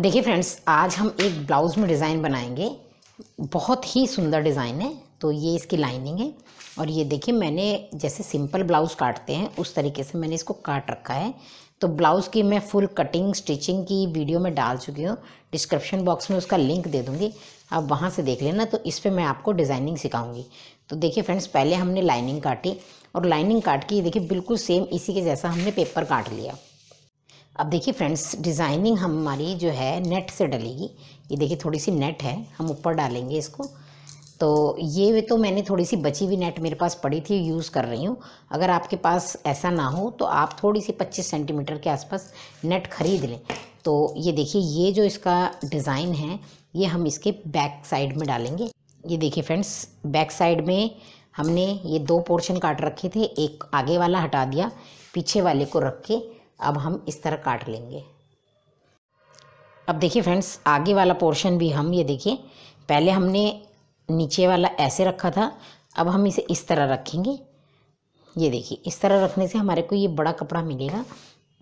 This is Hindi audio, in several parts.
देखिए फ्रेंड्स आज हम एक ब्लाउज़ में डिज़ाइन बनाएंगे बहुत ही सुंदर डिज़ाइन है तो ये इसकी लाइनिंग है और ये देखिए मैंने जैसे सिंपल ब्लाउज़ काटते हैं उस तरीके से मैंने इसको काट रखा है तो ब्लाउज़ की मैं फुल कटिंग स्टिचिंग की वीडियो में डाल चुकी हूँ डिस्क्रिप्शन बॉक्स में उसका लिंक दे दूँगी आप वहाँ से देख लेना तो इस पर मैं आपको डिज़ाइनिंग सिखाऊँगी तो देखिए फ्रेंड्स पहले हमने लाइनिंग काटी और लाइनिंग काट के देखिए बिल्कुल सेम इसी के जैसा हमने पेपर काट लिया अब देखिए फ्रेंड्स डिज़ाइनिंग हमारी जो है नेट से डलेगी ये देखिए थोड़ी सी नेट है हम ऊपर डालेंगे इसको तो ये तो मैंने थोड़ी सी बची हुई नेट मेरे पास पड़ी थी यूज़ कर रही हूँ अगर आपके पास ऐसा ना हो तो आप थोड़ी सी 25 सेंटीमीटर के आसपास नेट खरीद लें तो ये देखिए ये जो इसका डिज़ाइन है ये हम इसके बैक साइड में डालेंगे ये देखिए फ्रेंड्स बैक साइड में हमने ये दो पोर्शन काट रखे थे एक आगे वाला हटा दिया पीछे वाले को रख के अब हम इस तरह काट लेंगे अब देखिए फ्रेंड्स आगे वाला पोर्शन भी हम ये देखिए पहले हमने नीचे वाला ऐसे रखा था अब हम इसे इस तरह रखेंगे ये देखिए इस तरह रखने से हमारे को ये बड़ा कपड़ा मिलेगा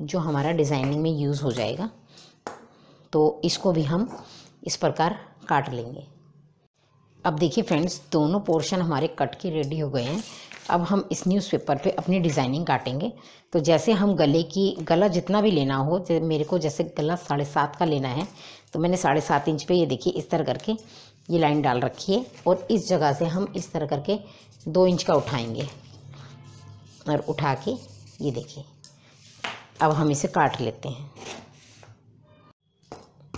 जो हमारा डिज़ाइनिंग में यूज़ हो जाएगा तो इसको भी हम इस प्रकार काट लेंगे अब देखिए फ्रेंड्स दोनों पोर्शन हमारे कट के रेडी हो गए हैं अब हम इस न्यूज़पेपर पे अपनी डिज़ाइनिंग काटेंगे तो जैसे हम गले की गला जितना भी लेना हो मेरे को जैसे गला साढ़े सात का लेना है तो मैंने साढ़े सात इंच पे ये देखिए इस तरह करके ये लाइन डाल रखी है और इस जगह से हम इस तरह करके दो इंच का उठाएंगे और उठा के ये देखिए अब हम इसे काट लेते हैं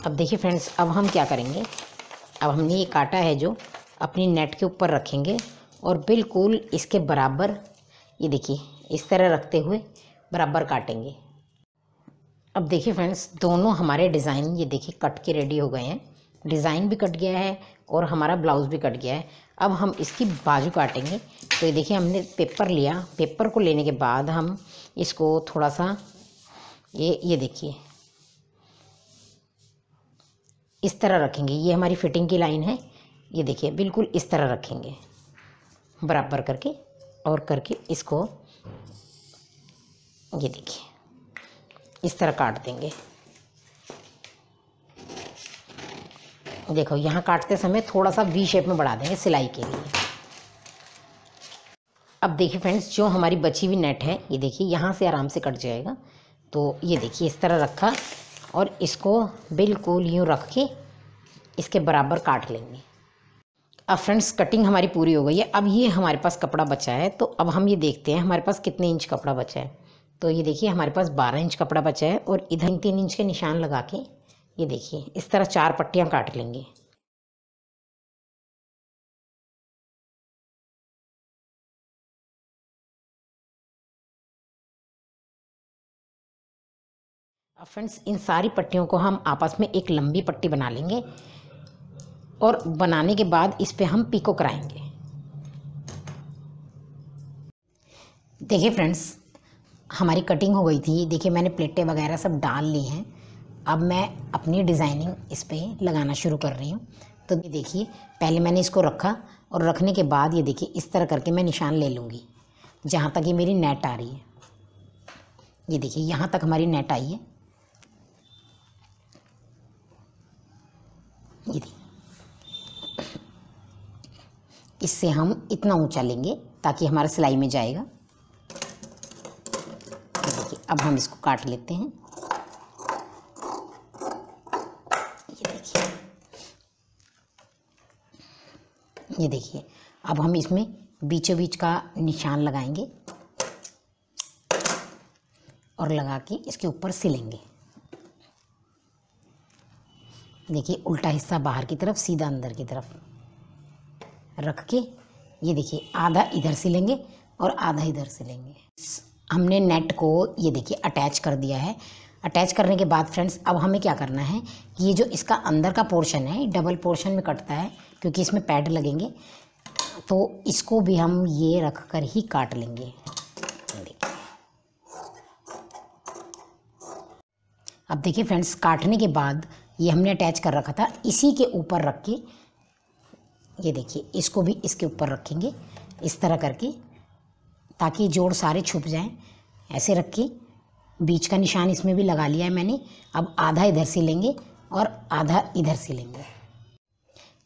अब देखिए फ्रेंड्स अब हम क्या करेंगे अब हमने ये काटा है जो अपनी नेट के ऊपर रखेंगे और बिल्कुल इसके बराबर ये देखिए इस तरह रखते हुए बराबर काटेंगे अब देखिए फ्रेंड्स दोनों हमारे डिज़ाइन ये देखिए कट के रेडी हो गए हैं डिज़ाइन भी कट गया है और हमारा ब्लाउज़ भी कट गया है अब हम इसकी बाजू काटेंगे तो ये देखिए हमने पेपर लिया पेपर को लेने के बाद हम इसको थोड़ा सा ये ये देखिए इस तरह रखेंगे ये हमारी फिटिंग की लाइन है ये देखिए बिल्कुल इस तरह रखेंगे बराबर करके और करके इसको ये देखिए इस तरह काट देंगे देखो यहाँ काटते समय थोड़ा सा वी शेप में बढ़ा देंगे सिलाई के लिए अब देखिए फ्रेंड्स जो हमारी बची हुई नेट है ये देखिए यहाँ से आराम से कट जाएगा तो ये देखिए इस तरह रखा और इसको बिल्कुल यूँ रख के इसके बराबर काट लेंगे अब फ्रेंड्स कटिंग हमारी पूरी हो गई है अब ये हमारे पास कपड़ा बचा है तो अब हम ये देखते हैं हमारे पास कितने इंच कपड़ा बचा है तो ये देखिए हमारे पास 12 इंच कपड़ा बचा है और इधर तीन इंच के निशान लगा के ये देखिए इस तरह चार पट्टियाँ काट लेंगे फ्रेंड्स इन सारी पट्टियों को हम आपस में एक लंबी पट्टी बना लेंगे और बनाने के बाद इस पर हम पिको कराएंगे देखिए फ्रेंड्स हमारी कटिंग हो गई थी देखिए मैंने प्लेटें वगैरह सब डाल ली हैं अब मैं अपनी डिज़ाइनिंग इस पर लगाना शुरू कर रही हूँ तो देखिए पहले मैंने इसको रखा और रखने के बाद ये देखिए इस तरह करके मैं निशान ले लूँगी जहाँ तक ये मेरी नेट आ रही है ये देखिए यहाँ तक हमारी नेट आई है ये देखिए इससे हम इतना ऊंचा लेंगे ताकि हमारा सिलाई में जाएगा देखिए अब हम इसको काट लेते हैं ये देखिए ये देखिए अब हम इसमें बीचों बीच का निशान लगाएंगे और लगा के इसके ऊपर सिलेंगे देखिए उल्टा हिस्सा बाहर की तरफ सीधा अंदर की तरफ रख के ये देखिए आधा इधर से लेंगे और आधा इधर से लेंगे हमने नेट को ये देखिए अटैच कर दिया है अटैच करने के बाद फ्रेंड्स अब हमें क्या करना है कि ये जो इसका अंदर का पोर्शन है डबल पोर्शन में कटता है क्योंकि इसमें पैड लगेंगे तो इसको भी हम ये रख कर ही काट लेंगे अब देखिए फ्रेंड्स काटने के बाद ये हमने अटैच कर रखा था इसी के ऊपर रख के ये देखिए इसको भी इसके ऊपर रखेंगे इस तरह करके ताकि जोड़ सारे छुप जाएं ऐसे रख के बीच का निशान इसमें भी लगा लिया है मैंने अब आधा इधर से लेंगे और आधा इधर से लेंगे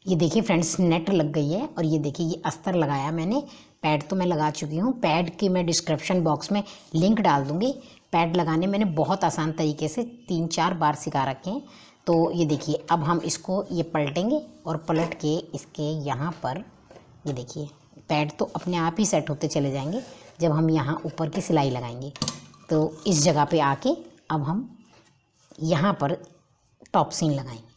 ये देखिए फ्रेंड्स नेट लग गई है और ये देखिए ये अस्तर लगाया मैंने पैड तो मैं लगा चुकी हूँ पैड की मैं डिस्क्रिप्शन बॉक्स में लिंक डाल दूँगी पैड लगाने मैंने बहुत आसान तरीके से तीन चार बार सिखा रखे हैं तो ये देखिए अब हम इसको ये पलटेंगे और पलट के इसके यहाँ पर ये देखिए पैड तो अपने आप ही सेट होते चले जाएंगे जब हम यहाँ ऊपर की सिलाई लगाएंगे तो इस जगह पे आके अब हम यहाँ पर टॉप सीन लगाएंगे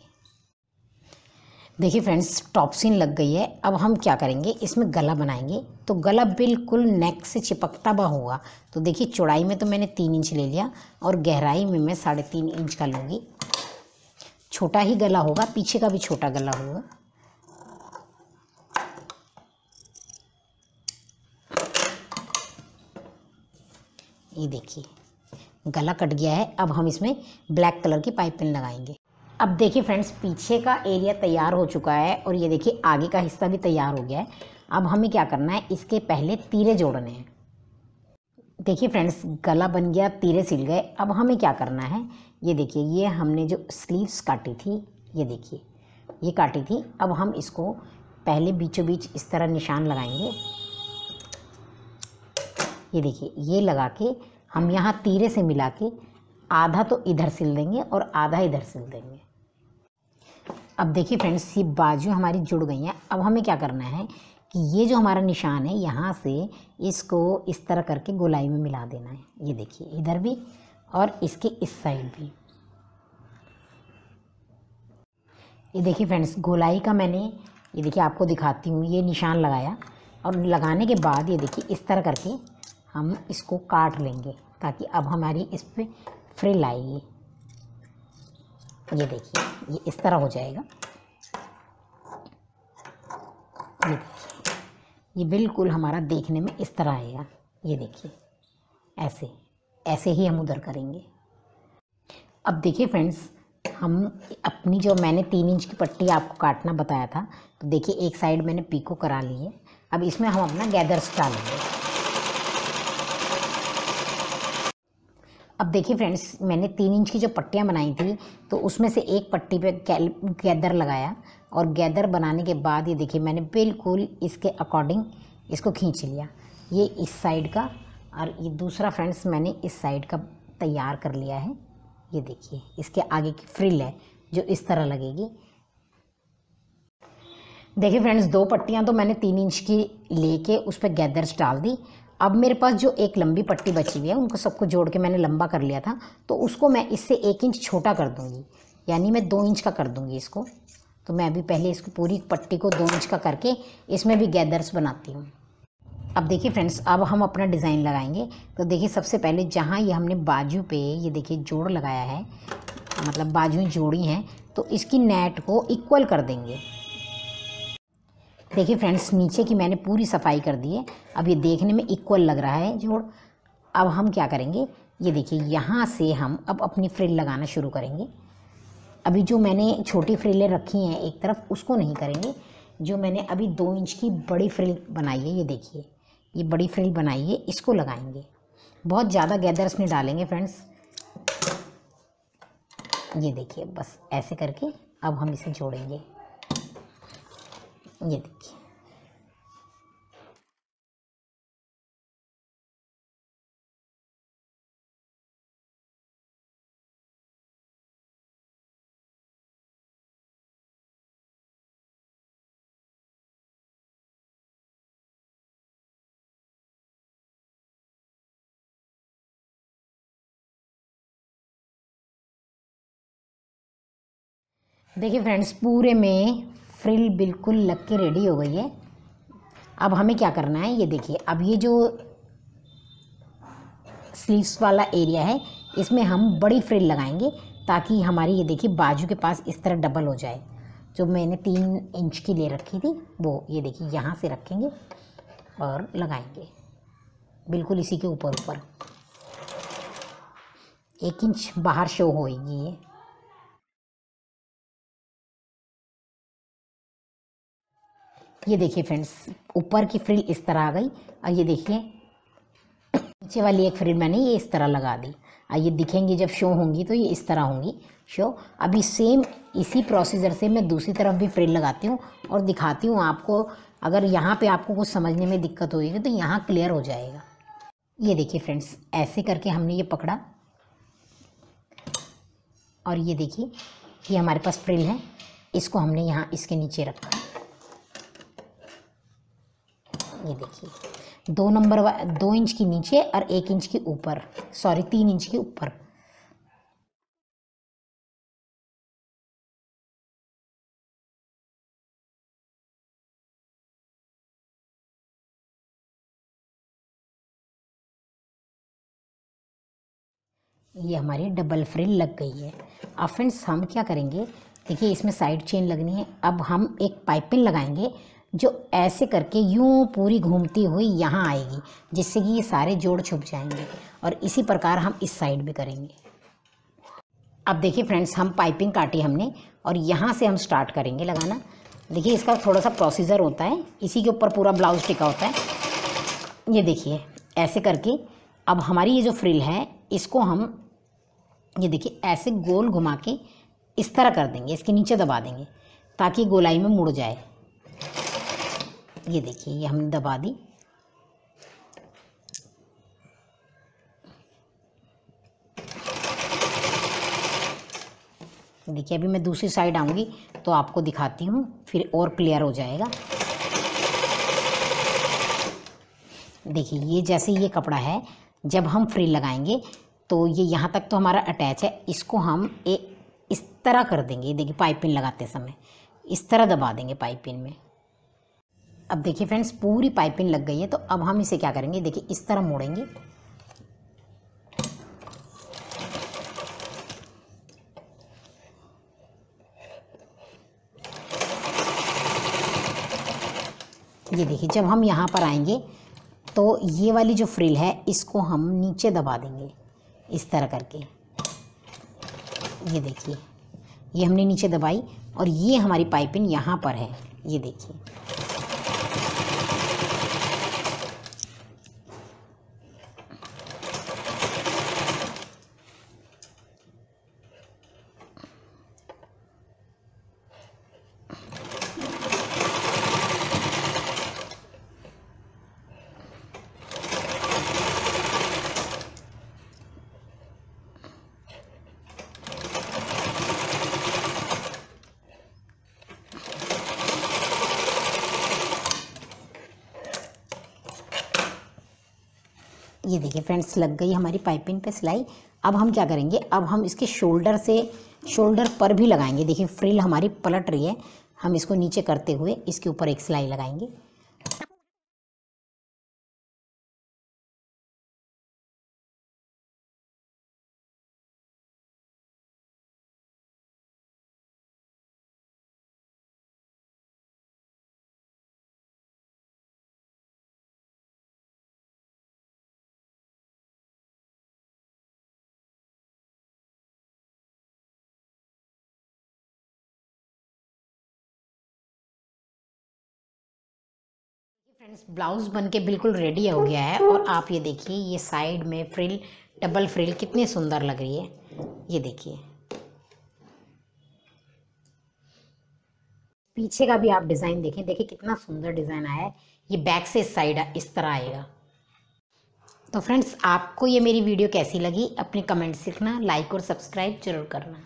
देखिए फ्रेंड्स टॉप सीन लग गई है अब हम क्या करेंगे इसमें गला बनाएंगे तो गला बिल्कुल नेक से चिपकता हुआ होगा तो देखिए चौड़ाई में तो मैंने तीन इंच ले लिया और गहराई में मैं साढ़े तीन इंच का लूँगी छोटा ही गला होगा पीछे का भी छोटा गला होगा ये देखिए गला कट गया है अब हम इसमें ब्लैक कलर की पाइपिन लगाएंगे अब देखिए फ्रेंड्स पीछे का एरिया तैयार हो चुका है और ये देखिए आगे का हिस्सा भी तैयार हो गया है अब हमें क्या करना है इसके पहले तीरे जोड़ने हैं देखिए फ्रेंड्स गला बन गया तीरे सिल गए अब हमें क्या करना है ये देखिए ये हमने जो स्लीव्स काटी थी ये देखिए ये काटी थी अब हम इसको पहले बीचों बीच इस तरह निशान लगाएंगे ये देखिए ये लगा के हम यहाँ तीरे से मिला के आधा तो इधर सिल देंगे और आधा इधर सिल देंगे अब देखिए फ्रेंड्स ये बाजू हमारी जुड़ गई हैं अब हमें क्या करना है कि ये जो हमारा निशान है यहाँ से इसको इस तरह करके गोलाई में मिला देना है ये देखिए इधर भी और इसके इस साइड भी ये देखिए फ्रेंड्स गोलाई का मैंने ये देखिए आपको दिखाती हूँ ये निशान लगाया और लगाने के बाद ये देखिए इस तरह करके हम इसको काट लेंगे ताकि अब हमारी इस पर फ्रिल आएगी ये देखिए ये इस तरह हो जाएगा ये देखिए ये बिल्कुल हमारा देखने में इस तरह आएगा ये देखिए ऐसे ऐसे ही हम उधर करेंगे अब देखिए फ्रेंड्स हम अपनी जो मैंने तीन इंच की पट्टी आपको काटना बताया था तो देखिए एक साइड मैंने पीको करा ली है अब इसमें हम अपना गैदर्स डालेंगे अब देखिए फ्रेंड्स मैंने तीन इंच की जो पट्टियाँ बनाई थी तो उसमें से एक पट्टी पे गैदर लगाया और गैदर बनाने के बाद ये देखिए मैंने बिल्कुल इसके अकॉर्डिंग इसको खींच लिया ये इस साइड का और ये दूसरा फ्रेंड्स मैंने इस साइड का तैयार कर लिया है ये देखिए इसके आगे की फ्रिल है जो इस तरह लगेगी देखिए फ्रेंड्स दो पट्टियाँ तो मैंने तीन इंच की कर उस पर गैदर्स डाल दी अब मेरे पास जो एक लंबी पट्टी बची हुई है उनको सबको जोड़ के मैंने लंबा कर लिया था तो उसको मैं इससे एक इंच छोटा कर दूँगी यानी मैं दो इंच का कर दूँगी इसको तो मैं अभी पहले इसको पूरी पट्टी को दो इंच का करके इसमें भी गैदर्स बनाती हूँ अब देखिए फ्रेंड्स अब हम अपना डिज़ाइन लगाएंगे तो देखिए सबसे पहले जहाँ ये हमने बाजू पे ये देखिए जोड़ लगाया है मतलब बाजू जोड़ी हैं तो इसकी नेट को इक्वल कर देंगे देखिए फ्रेंड्स नीचे की मैंने पूरी सफाई कर दी है अब ये देखने में इक्वल लग रहा है जोड़ अब हम क्या करेंगे ये देखिए यहाँ से हम अब अपनी फ्रिल लगाना शुरू करेंगे अभी जो मैंने छोटी फ्रिलें रखी हैं एक तरफ उसको नहीं करेंगे जो मैंने अभी दो इंच की बड़ी फ्रिल बनाई है ये देखिए ये बड़ी फ्रिल बनाई है इसको लगाएंगे बहुत ज़्यादा गैदर उसमें डालेंगे फ्रेंड्स ये देखिए बस ऐसे करके अब हम इसे जोड़ेंगे ये देखिए देखिए फ्रेंड्स पूरे में फ्रिल बिल्कुल लग के रेडी हो गई है अब हमें क्या करना है ये देखिए अब ये जो स्लीव्स वाला एरिया है इसमें हम बड़ी फ्रिल लगाएंगे ताकि हमारी ये देखिए बाजू के पास इस तरह डबल हो जाए जो मैंने तीन इंच की ले रखी थी वो ये देखिए यहाँ से रखेंगे और लगाएंगे बिल्कुल इसी के ऊपर ऊपर एक इंच बाहर शो होएगी ये ये देखिए फ्रेंड्स ऊपर की फ्रिल इस तरह आ गई और ये देखिए नीचे वाली एक फ्रिल मैंने ये इस तरह लगा दी और ये दिखेंगी जब शो होंगी तो ये इस तरह होंगी शो अभी सेम इसी प्रोसीजर से मैं दूसरी तरफ भी फ्रिल लगाती हूँ और दिखाती हूँ आपको अगर यहाँ पे आपको कुछ समझने में दिक्कत होगी तो यहाँ क्लियर हो जाएगा ये देखिए फ्रेंड्स ऐसे करके हमने ये पकड़ा और ये देखिए ये हमारे पास फ्रिल है इसको हमने यहाँ इसके नीचे रखा ये देखिए दो नंबर दो इंच की नीचे और एक इंच की ऊपर सॉरी तीन इंच के ऊपर ये हमारी डबल फ्रिल लग गई है अब फ्रेंड्स हम क्या करेंगे देखिए इसमें साइड चेन लगनी है अब हम एक पाइपिंग लगाएंगे जो ऐसे करके यूँ पूरी घूमती हुई यहाँ आएगी जिससे कि ये सारे जोड़ छुप जाएंगे और इसी प्रकार हम इस साइड भी करेंगे अब देखिए फ्रेंड्स हम पाइपिंग काटी हमने और यहाँ से हम स्टार्ट करेंगे लगाना देखिए इसका थोड़ा सा प्रोसीजर होता है इसी के ऊपर पूरा ब्लाउज टिका होता है ये देखिए ऐसे करके अब हमारी ये जो फ्रिल है इसको हम ये देखिए ऐसे गोल घुमा के इस तरह कर देंगे इसके नीचे दबा देंगे ताकि गोलाई में मुड़ जाए ये देखिए ये हमने दबा दी देखिए अभी मैं दूसरी साइड आऊँगी तो आपको दिखाती हूँ फिर और क्लियर हो जाएगा देखिए ये जैसे ये कपड़ा है जब हम फ्री लगाएंगे तो ये यहाँ तक तो हमारा अटैच है इसको हम ए, इस तरह कर देंगे देखिए पाइपिंग लगाते समय इस तरह दबा देंगे पाइपिंग में अब देखिए फ्रेंड्स पूरी पाइपिंग लग गई है तो अब हम इसे क्या करेंगे देखिए इस तरह मोड़ेंगे ये देखिए जब हम यहाँ पर आएंगे तो ये वाली जो फ्रिल है इसको हम नीचे दबा देंगे इस तरह करके ये देखिए ये हमने नीचे दबाई और ये हमारी पाइपिंग यहाँ पर है ये देखिए ये देखिए फ्रेंड्स लग गई हमारी पाइपिंग पे सिलाई अब हम क्या करेंगे अब हम इसके शोल्डर से शोल्डर पर भी लगाएंगे देखिए फ्रिल हमारी पलट रही है हम इसको नीचे करते हुए इसके ऊपर एक सिलाई लगाएंगे फ्रेंड्स ब्लाउज़ बन के बिल्कुल रेडी हो गया है और आप ये देखिए ये साइड में फ्रिल डबल फ्रिल कितनी सुंदर लग रही है ये देखिए पीछे का भी आप डिज़ाइन देखें देखिए कितना सुंदर डिज़ाइन आया है ये बैक से साइड इस तरह आएगा तो फ्रेंड्स आपको ये मेरी वीडियो कैसी लगी अपने कमेंट्स सीखना लाइक और सब्सक्राइब जरूर करना